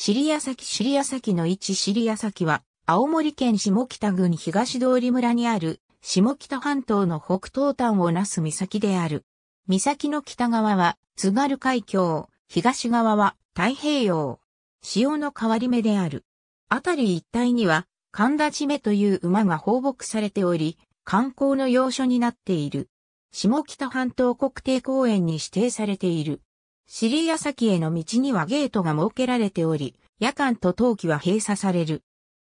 尻屋崎尻屋崎の位置尻屋崎は、青森県下北郡東通村にある、下北半島の北東端をなす岬である。岬の北側は、津軽海峡、東側は太平洋。潮の変わり目である。あたり一帯には、神田締めという馬が放牧されており、観光の要所になっている。下北半島国定公園に指定されている。シリア先への道にはゲートが設けられており、夜間と冬季は閉鎖される。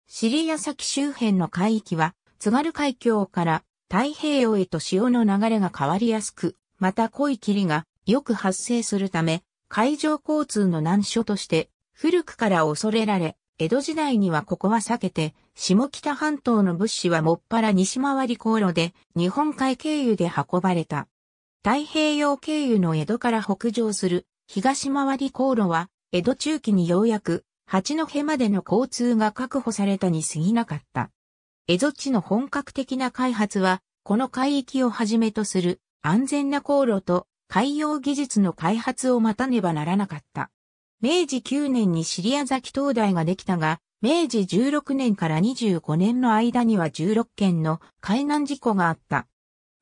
シリア先周辺の海域は、津軽海峡から太平洋へと潮の流れが変わりやすく、また濃い霧がよく発生するため、海上交通の難所として古くから恐れられ、江戸時代にはここは避けて、下北半島の物資はもっぱら西回り航路で日本海経由で運ばれた。太平洋経由の江戸から北上する東回り航路は、江戸中期にようやく、八戸までの交通が確保されたに過ぎなかった。蝦夷地の本格的な開発は、この海域をはじめとする安全な航路と海洋技術の開発を待たねばならなかった。明治9年にシリア崎灯台ができたが、明治16年から25年の間には16件の海難事故があった。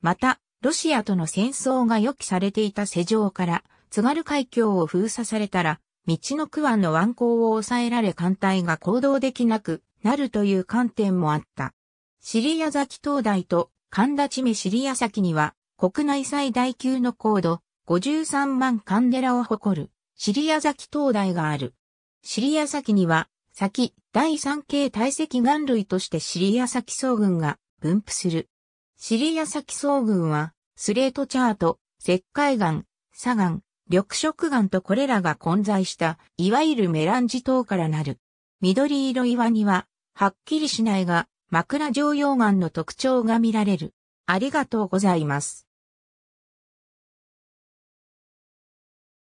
また、ロシアとの戦争が予期されていた世情から、津軽海峡を封鎖されたら、道の区湾の湾口を抑えられ艦隊が行動できなくなるという観点もあった。シリア崎灯台と神田地目シリア崎には国内最大級の高度53万カンデラを誇るシリア崎灯台がある。シリア崎には先第3系堆積岩類としてシリア崎総軍が分布する。シリア崎総軍はスレートチャート、石灰岩、砂岩、緑色岩とこれらが混在した、いわゆるメランジ島からなる。緑色岩には、はっきりしないが、枕状溶岩の特徴が見られる。ありがとうございます。